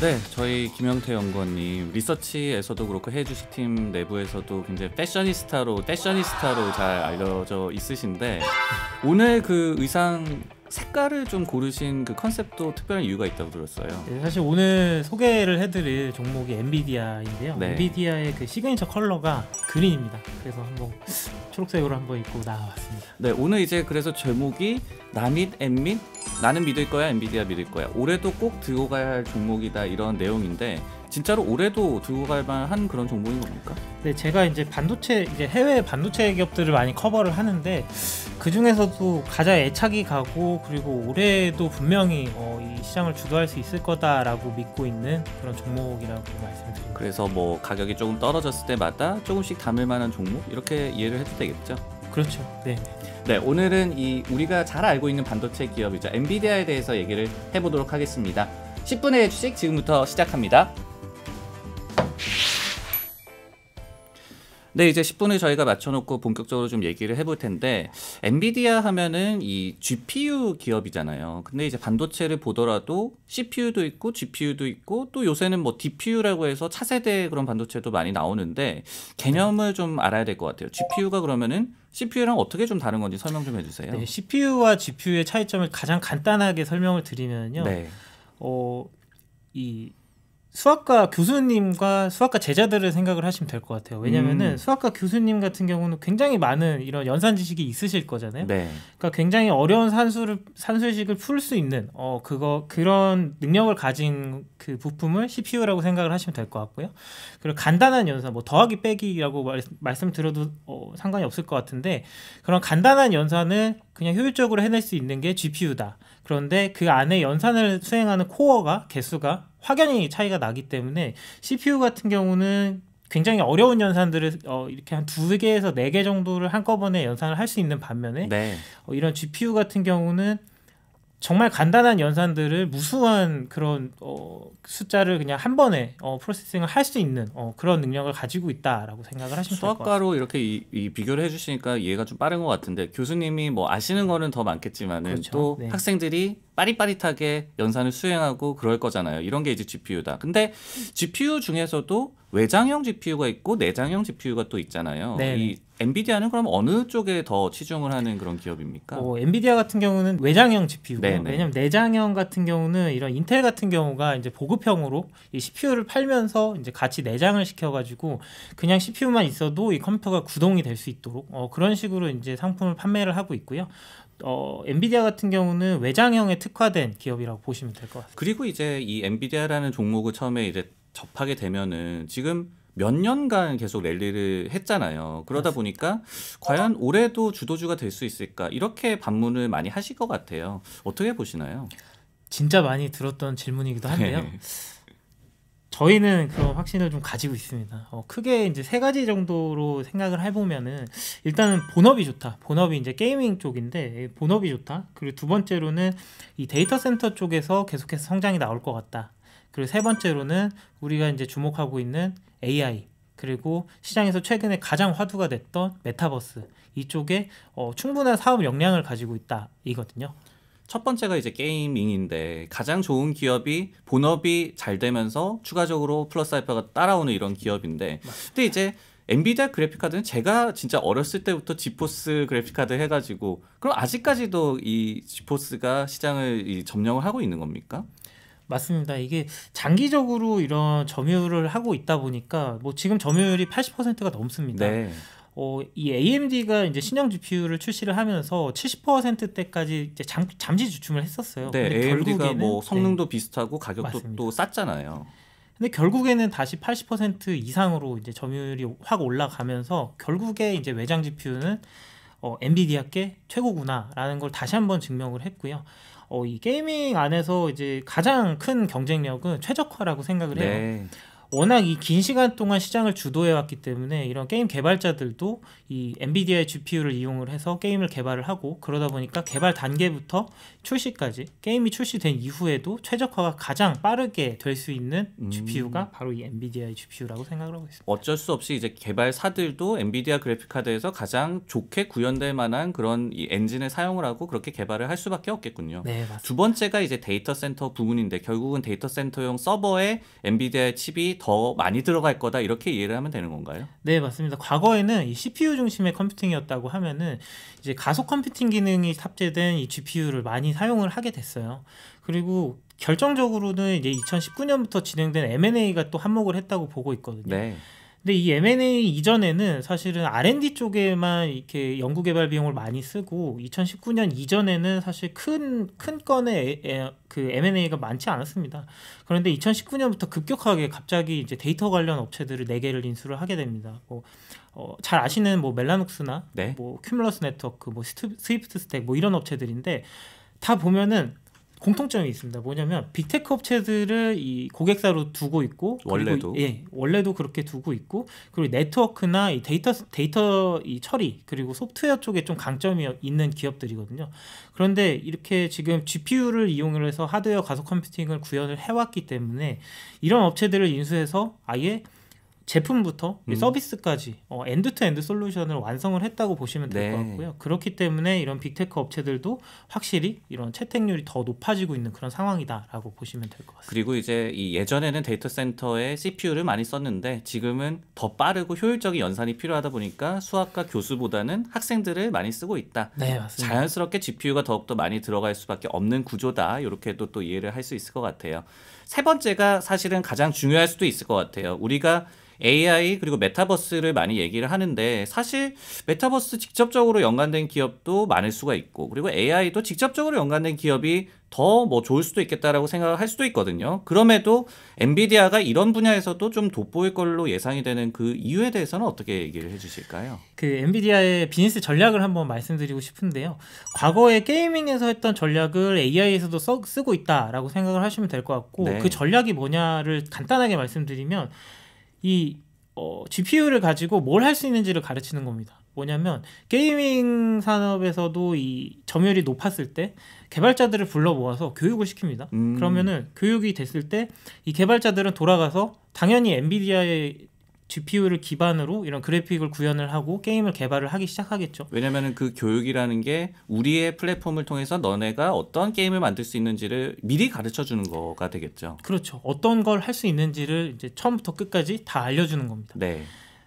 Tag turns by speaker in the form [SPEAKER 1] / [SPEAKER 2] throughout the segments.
[SPEAKER 1] 네, 저희 김영태 연구원님 리서치에서도 그렇고 해주시팀 내부에서도 굉장히 패셔니스타로 패셔니스타로 잘 알려져 있으신데 오늘 그 의상 색깔을 좀 고르신 그 컨셉도 특별한 이유가 있다고 들었어요. 네, 사실 오늘
[SPEAKER 2] 소개를 해드릴
[SPEAKER 1] 종목이 엔비디아인데요. 네.
[SPEAKER 2] 엔비디아의 그 시그니처 컬러가 그린입니다. 그래서 한번 초록색으로 한번 입고 나왔습니다.
[SPEAKER 1] 네, 오늘 이제 그래서 제목이 나및 엔및 나는 믿을 거야 엔비디아 믿을 거야 올해도 꼭 들고 가야 할 종목이다 이런 내용인데 진짜로 올해도 들고 갈 만한 그런 종목인 겁니까?
[SPEAKER 2] 네, 제가 이제 반도체 이제 해외 반도체 기업들을 많이 커버를 하는데 그 중에서도 가장 애착이 가고 그리고 올해도 분명히 어, 이 시장을 주도할 수 있을 거다라고 믿고 있는 그런 종목이라고 말씀드립니다.
[SPEAKER 1] 그래서 뭐 가격이 조금 떨어졌을 때마다 조금씩 담을 만한 종목 이렇게 이해를 해도 되겠죠?
[SPEAKER 2] 그렇죠. 네.
[SPEAKER 1] 네, 오늘은 이 우리가 잘 알고 있는 반도체 기업이죠 엔비디아에 대해서 얘기를 해보도록 하겠습니다. 10분의 주식 지금부터 시작합니다. 네, 이제 10분을 저희가 맞춰놓고 본격적으로 좀 얘기를 해볼 텐데 엔비디아 하면은 이 GPU 기업이잖아요. 근데 이제 반도체를 보더라도 CPU도 있고 GPU도 있고 또 요새는 뭐 DPU라고 해서 차세대 그런 반도체도 많이 나오는데 개념을 좀 알아야 될 것 같아요. GPU가 그러면은 CPU랑 어떻게 좀 다른 건지 설명 좀 해주세요. 네, CPU와
[SPEAKER 2] GPU의 차이점을 가장 간단하게 설명을 드리면요. 네. 어, 이 수학과 교수님과 수학과 제자들을 생각을 하시면 될 것 같아요. 왜냐면은 음. 수학과 교수님 같은 경우는 굉장히 많은 이런 연산 지식이 있으실 거잖아요. 네. 그러니까 굉장히 어려운 산수를 산수식을 풀 수 있는 어 그거 그런 능력을 가진 그 부품을 CPU라고 생각을 하시면 될 것 같고요. 그리고 간단한 연산 뭐 더하기 빼기라고 말, 말씀드려도 어, 상관이 없을 것 같은데 그런 간단한 연산을 그냥 효율적으로 해낼 수 있는 게 GPU다. 그런데 그 안에 연산을 수행하는 코어가 개수가 확연히 차이가 나기 때문에 CPU 같은 경우는 굉장히 어려운 연산들을 어, 이렇게 한 두 개에서 네 개 정도를 한꺼번에 연산을 할 수 있는 반면에 네. 어, 이런 GPU 같은 경우는 정말 간단한 연산들을 무수한 그런 어, 숫자를 그냥 한 번에 어, 프로세싱을 할 수 있는 어, 그런 능력을 가지고 있다라고 생각을 하시면 될것 같아요.
[SPEAKER 1] 수학과로 이렇게 이, 이, 비교를 해주시니까 이해가 좀 빠른 것 같은데 교수님이 뭐 아시는 거는 더 많겠지만은 그렇죠. 또 네. 학생들이 빠릿빠릿하게 연산을 수행하고 그럴 거잖아요. 이런 게 이제 GPU다. 근데 GPU 중에서도 외장형 GPU가 있고 내장형 GPU가 또 있잖아요. 네, 네. 이 엔비디아는 그럼 어느 쪽에 더 치중을 하는 그런 기업입니까? 어, 엔비디아
[SPEAKER 2] 같은 경우는 외장형 GPU고 네, 네. 왜냐면 하 내장형 같은 경우는 이런 인텔 같은 경우가 이제 보급형으로 이 CPU를 팔면서 이제 같이 내장을 시켜가지고 그냥 CPU만 있어도 이 컴퓨터가 구동이 될 수 있도록 어, 그런 식으로 이제 상품을 판매를 하고 있고요. 어, 엔비디아 같은 경우는 외장형에 특화된 기업이라고 보시면 될 것 같습니다.
[SPEAKER 1] 그리고 이제 이 엔비디아라는 종목을 처음에 이제 접하게 되면은 지금 몇 년간 계속 랠리를 했잖아요. 그러다 보니까 과연 올해도 주도주가 될 수 있을까 이렇게 반문을 많이 하실 것 같아요. 어떻게 보시나요?
[SPEAKER 2] 진짜 많이 들었던 질문이기도 한데요. 네. 저희는 그런 확신을 좀 가지고 있습니다. 어, 크게 이제 세 가지 정도로 생각을 해보면은 일단은 본업이 좋다. 본업이 이제 게이밍 쪽인데 본업이 좋다. 그리고 두 번째로는 이 데이터 센터 쪽에서 계속해서 성장이 나올 것 같다. 그리고 세 번째로는 우리가 이제 주목하고 있는 AI 그리고 시장에서 최근에 가장 화두가 됐던 메타버스 이쪽에 어, 충분한 사업 역량을 가지고 있다 이거든요.
[SPEAKER 1] 첫 번째가 이제 게이밍인데 가장 좋은 기업이 본업이 잘 되면서 추가적으로 플러스 알파가 따라오는 이런 기업인데 근데 이제 엔비디아 그래픽 카드는 제가 진짜 어렸을 때부터 지포스 그래픽 카드 해가지고 그럼 아직까지도 이 지포스가 시장을 이 점령을 하고 있는 겁니까?
[SPEAKER 2] 맞습니다. 이게 장기적으로 이런 점유율을 하고 있다 보니까 뭐 지금 점유율이 80%가 넘습니다. 네. 어, 이 AMD가 이제 신형 GPU를 출시를 하면서 70%대까지 이제 잠, 잠시 주춤을 했었어요. 네, 근데 AMD가 뭐 성능도 네.
[SPEAKER 1] 비슷하고 가격도 맞습니다. 또
[SPEAKER 2] 쌌잖아요. 근데 결국에는 다시 80% 이상으로 이제 점유율이 확 올라가면서 결국에 이제 외장 GPU는 어, 엔비디아께 최고구나라는 걸 다시 한번 증명을 했고요. 어, 이 게이밍 안에서 이제 가장 큰 경쟁력은 최적화라고 생각을 해요. 네. 워낙 이 긴 시간 동안 시장을 주도해 왔기 때문에 이런 게임 개발자들도 이 엔비디아의 GPU를 이용을 해서 게임을 개발을 하고 그러다 보니까 개발 단계부터 출시까지 게임이 출시된 이후에도 최적화가 가장 빠르게 될 수 있는
[SPEAKER 1] 음. GPU가
[SPEAKER 2] 바로 이 엔비디아의 GPU라고 생각을 하고 있습니다.
[SPEAKER 1] 어쩔 수 없이 이제 개발사들도 엔비디아 그래픽 카드에서 가장 좋게 구현될 만한 그런 엔진을 사용을 하고 그렇게 개발을 할 수밖에 없겠군요. 네, 맞습니다. 두 번째가 이제 데이터 센터 부분인데 결국은 데이터 센터용 서버에 엔비디아의 칩이 더 많이 들어갈 거다 이렇게 이해를 하면 되는 건가요?
[SPEAKER 2] 네 맞습니다. 과거에는 이 CPU 중심의 컴퓨팅이었다고 하면은 이제 가속 컴퓨팅 기능이 탑재된 이 GPU를 많이 사용을 하게 됐어요. 그리고 결정적으로는 이제 2019년부터 진행된 M&A가 또 한몫을 했다고 보고 있거든요. 네. 근데 이 M&A 이전에는 사실은 R&D 쪽에만 이렇게 연구 개발 비용을 많이 쓰고 2019년 이전에는 사실 큰 큰 건의 그 M&A가 많지 않았습니다. 그런데 2019년부터 급격하게 갑자기 이제 데이터 관련 업체들을 4개를 인수를 하게 됩니다. 뭐, 어, 잘 아시는 뭐멜라녹스나 네. 뭐 큐뮬러스 네트워크, 뭐 스위프트 스택 뭐 이런 업체들인데 다 보면은 공통점이 있습니다. 뭐냐면 빅테크 업체들을 이 고객사로 두고 있고 원래도 그리고, 예 원래도 그렇게 두고 있고 그리고 네트워크나 이 데이터 데이터 이 처리 그리고 소프트웨어 쪽에 좀 강점이 있는 기업들이거든요. 그런데 이렇게 지금 GPU를 이용 해서 하드웨어 가속 컴퓨팅을 구현을 해왔기 때문에 이런 업체들을 인수해서 아예 제품부터 음. 서비스까지 어, 엔드투엔드 솔루션을 완성을 했다고 보시면 될것 네. 같고요. 그렇기 때문에 이런 빅테크 업체들도 확실히 이런 채택률이 더 높아지고 있는 그런 상황이다라고 보시면 될 것
[SPEAKER 1] 같습니다. 그리고 이제 이 예전에는 데이터 센터에 CPU를 많이 썼는데 지금은 더 빠르고 효율적인 연산이 필요하다 보니까 수학과 교수보다는 학생들을 많이 쓰고 있다. 네, 맞습니다. 자연스럽게 GPU가 더욱더 많이 들어갈 수밖에 없는 구조다. 이렇게도 또 이해를 할 수 있을 것 같아요. 세 번째가 사실은 가장 중요할 수도 있을 것 같아요. 우리가 AI 그리고 메타버스를 많이 얘기를 하는데 사실 메타버스 직접적으로 연관된 기업도 많을 수가 있고 그리고 AI도 직접적으로 연관된 기업이 더 뭐 좋을 수도 있겠다라고 생각을 할 수도 있거든요. 그럼에도 엔비디아가 이런 분야에서도 좀 돋보일 걸로 예상이 되는 그 이유에 대해서는 어떻게 얘기를 해주실까요?
[SPEAKER 2] 그 엔비디아의 비즈니스 전략을 한번 말씀드리고 싶은데요. 과거에 게이밍에서 했던 전략을 AI에서도 써, 쓰고 있다라고 생각을 하시면 될 것 같고 네. 그 전략이 뭐냐를 간단하게 말씀드리면 이 어, GPU를 가지고 뭘 할 수 있는지를 가르치는 겁니다. 뭐냐면 게이밍 산업에서도 이 점유율이 높았을 때 개발자들을 불러 모아서 교육을 시킵니다. 음. 그러면은 교육이 됐을 때 이 개발자들은 돌아가서 당연히 엔비디아의 GPU를 기반으로 이런 그래픽을
[SPEAKER 1] 구현을 하고 게임을 개발을 하기 시작하겠죠. 왜냐면은 그 교육이라는 게 우리의 플랫폼을 통해서 너네가 어떤 게임을 만들 수 있는지를 미리 가르쳐 주는 거가 되겠죠. 그렇죠. 어떤 걸 할 수 있는지를 이제 처음부터 끝까지 다 알려 주는 겁니다. 네.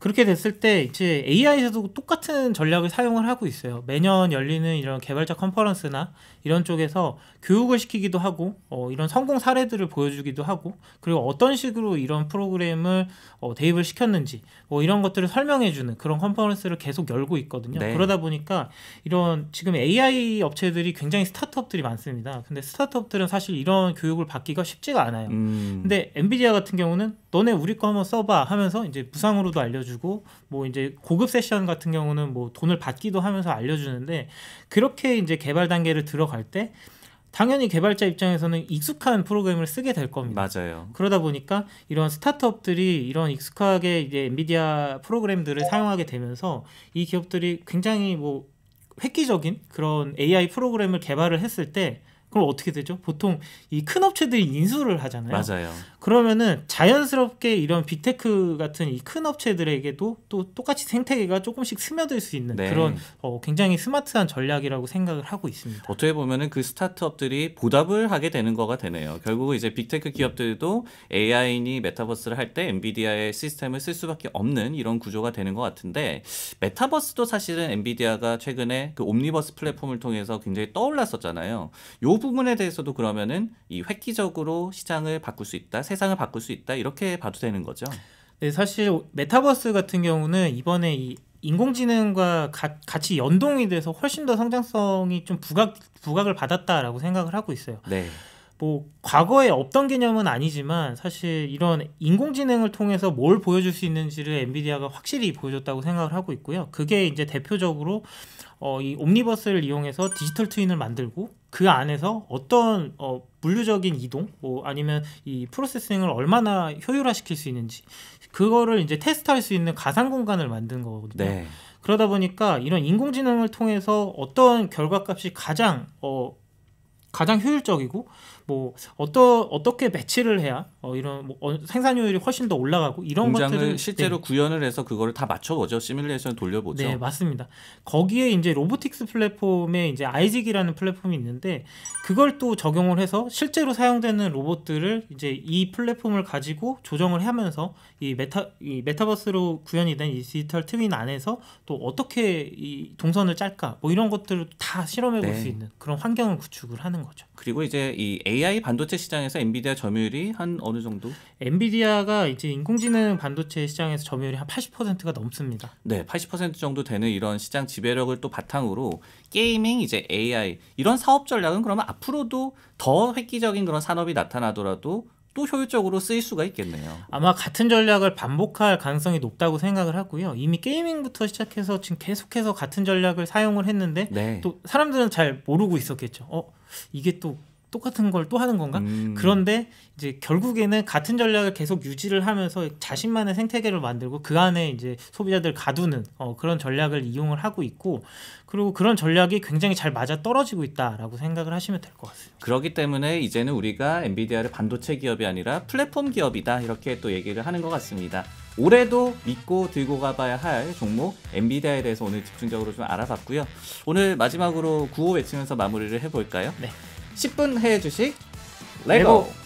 [SPEAKER 1] 그렇게 됐을 때
[SPEAKER 2] 이제 AI에서도 똑같은 전략을 사용을 하고 있어요. 매년 열리는 이런 개발자 컨퍼런스나 이런 쪽에서 교육을 시키기도 하고 어, 이런 성공 사례들을 보여주기도 하고 그리고 어떤 식으로 이런 프로그램을 어, 대입을 시켰는지 뭐 이런 것들을 설명해주는 그런 컨퍼런스를 계속 열고 있거든요. 네. 그러다 보니까 이런 지금 AI 업체들이 굉장히 스타트업들이 많습니다. 근데 스타트업들은 사실 이런 교육을 받기가 쉽지가 않아요. 음. 근데 엔비디아 같은 경우는 너네 우리 거 한번 써봐 하면서 이제 부상으로도 알려주 알려주고 뭐 이제 고급 세션 같은 경우는 뭐 돈을 받기도 하면서 알려주는데 그렇게 이제 개발 단계를 들어갈 때 당연히 개발자 입장에서는 익숙한 프로그램을 쓰게 될 겁니다. 맞아요. 그러다 보니까 이런 스타트업들이 이런 익숙하게 이제 엔비디아 프로그램들을 사용하게 되면서 이 기업들이 굉장히 뭐 획기적인 그런 AI 프로그램을 개발을 했을 때 그럼 어떻게 되죠? 보통 이 큰 업체들이 인수를 하잖아요. 맞아요. 그러면은 자연스럽게 이런 빅테크 같은 이 큰 업체들에게도 또 똑같이 생태계가 조금씩 스며들 수 있는 네. 그런 어, 굉장히 스마트한 전략이라고 생각을 하고 있습니다.
[SPEAKER 1] 어떻게 보면은 그 스타트업들이 보답을 하게 되는 거가 되네요. 결국은 이제 빅테크 기업들도 AI니 메타버스를 할 때 엔비디아의 시스템을 쓸 수밖에 없는 이런 구조가 되는 것 같은데 메타버스도 사실은 엔비디아가 최근에 그 옴니버스 플랫폼을 통해서 굉장히 떠올랐었잖아요. 요 부분에 대해서도 그러면은 이 획기적으로 시장을 바꿀 수 있다, 세상을 바꿀 수 있다 이렇게 봐도 되는 거죠. 네, 사실 메타버스 같은 경우는 이번에
[SPEAKER 2] 이 인공지능과 가, 같이 연동이 돼서 훨씬 더 성장성이 좀 부각 부각을 받았다라고 생각을 하고 있어요. 네. 뭐 과거에 없던 개념은 아니지만 사실 이런 인공지능을 통해서 뭘 보여줄 수 있는지를 엔비디아가 확실히 보여줬다고 생각을 하고 있고요. 그게 이제 대표적으로 어, 이 옴니버스를 이용해서 디지털 트윈을 만들고 그 안에서 어떤 어, 물류적인 이동, 뭐 아니면 이 프로세싱을 얼마나 효율화시킬 수 있는지 그거를 이제 테스트할 수 있는 가상 공간을 만든 거거든요. 네. 그러다 보니까 이런 인공지능을 통해서 어떤 결과값이 가장 어, 가장 효율적이고 뭐 어떠 어떻게 배치를 해야 어,
[SPEAKER 1] 이런 뭐, 어, 생산효율이 훨씬 더 올라가고 이런 것들을 실제로 네. 구현을 해서 그거를 다 맞춰보죠 시뮬레이션 돌려보죠. 네 맞습니다.
[SPEAKER 2] 거기에 이제 로보틱스 플랫폼에 이제 아이직이라는 플랫폼이 있는데 그걸 또 적용을 해서 실제로 사용되는 로봇들을 이제 이 플랫폼을 가지고 조정을 하면서 이 메타 이 메타버스로 구현이 된이 디지털 트윈 안에서 또 어떻게 이 동선을 짤까 뭐 이런 것들을 다 실험해 볼수 네. 있는 그런 환경을 구축을
[SPEAKER 1] 하는. 하는 거죠. 그리고 이제 이 AI 반도체 시장에서 엔비디아 점유율이 한 어느 정도?
[SPEAKER 2] 엔비디아가 이제 인공지능 반도체 시장에서 점유율이 한 80%가 넘습니다.
[SPEAKER 1] 네, 80% 정도 되는 이런 시장 지배력을 또 바탕으로 게이밍 이제 AI 이런 사업 전략은 그러면 앞으로도 더 획기적인 그런 산업이 나타나더라도 또 효율적으로 쓰일 수가 있겠네요. 아마 같은 전략을 반복할 가능성이 높다고 생각을 하고요. 이미
[SPEAKER 2] 게이밍부터 시작해서 지금 계속해서 같은 전략을 사용을 했는데 네. 또 사람들은 잘 모르고 있었겠죠. 어, 이게 또 똑같은 걸 또 하는 건가? 음. 그런데 이제 결국에는 같은 전략을 계속 유지를 하면서 자신만의 생태계를 만들고 그 안에 이제 소비자들 가두는 어, 그런 전략을 이용을 하고 있고 그리고 그런 전략이 굉장히 잘 맞아 떨어지고 있다라고 생각을 하시면 될 것
[SPEAKER 1] 같습니다. 그렇기 때문에 이제는 우리가 엔비디아를 반도체 기업이 아니라 플랫폼 기업이다 이렇게 또 얘기를 하는 것 같습니다. 올해도 믿고 들고 가봐야 할 종목 엔비디아에 대해서 오늘 집중적으로 좀 알아봤고요. 오늘 마지막으로 구호 외치면서 마무리를 해볼까요? 네. 10분 해 주식 레고. 레고.